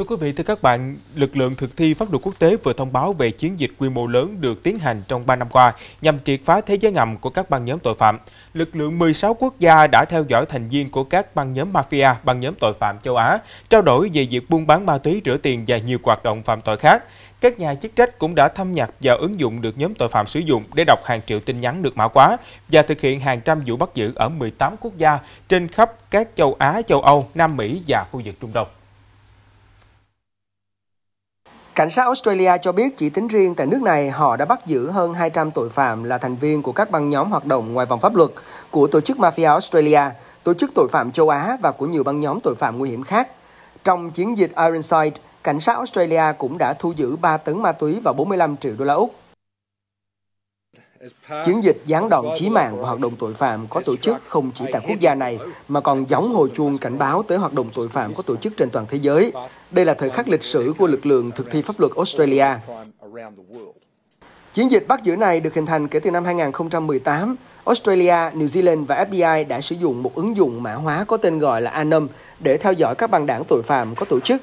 Thưa quý vị, thưa các bạn, lực lượng thực thi pháp luật quốc tế vừa thông báo về chiến dịch quy mô lớn được tiến hành trong 3 năm qua nhằm triệt phá thế giới ngầm của các băng nhóm tội phạm. Lực lượng 16 quốc gia đã theo dõi thành viên của các băng nhóm mafia, băng nhóm tội phạm châu Á, trao đổi về việc buôn bán ma túy rửa tiền và nhiều hoạt động phạm tội khác. Các nhà chức trách cũng đã thâm nhập vào ứng dụng được nhóm tội phạm sử dụng để đọc hàng triệu tin nhắn được mã hóa và thực hiện hàng trăm vụ bắt giữ ở 18 quốc gia trên khắp các châu Á, châu Âu, Nam Mỹ và khu vực Trung Đông. Cảnh sát Australia cho biết chỉ tính riêng tại nước này họ đã bắt giữ hơn 200 tội phạm là thành viên của các băng nhóm hoạt động ngoài vòng pháp luật của tổ chức Mafia Australia, tổ chức tội phạm châu Á và của nhiều băng nhóm tội phạm nguy hiểm khác. Trong chiến dịch Ironside, cảnh sát Australia cũng đã thu giữ 3 tấn ma túy và 45 triệu đô la Úc. Chiến dịch gián đoạn chí mạng và hoạt động tội phạm có tổ chức không chỉ tại quốc gia này, mà còn giống hồi chuông cảnh báo tới hoạt động tội phạm có tổ chức trên toàn thế giới. Đây là thời khắc lịch sử của lực lượng thực thi pháp luật Australia. Chiến dịch bắt giữ này được hình thành kể từ năm 2018. Australia, New Zealand và FBI đã sử dụng một ứng dụng mã hóa có tên gọi là Anom để theo dõi các băng đảng tội phạm có tổ chức.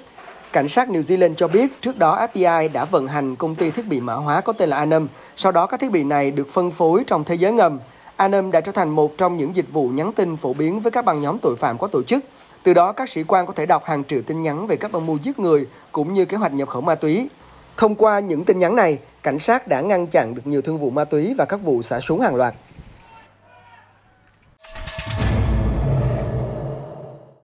Cảnh sát New Zealand cho biết trước đó FBI đã vận hành công ty thiết bị mã hóa có tên là Anum. Sau đó các thiết bị này được phân phối trong thế giới ngầm. Anum đã trở thành một trong những dịch vụ nhắn tin phổ biến với các băng nhóm tội phạm có tổ chức. Từ đó các sĩ quan có thể đọc hàng triệu tin nhắn về các âm mưu giết người cũng như kế hoạch nhập khẩu ma túy. Thông qua những tin nhắn này, cảnh sát đã ngăn chặn được nhiều thương vụ ma túy và các vụ xả súng hàng loạt.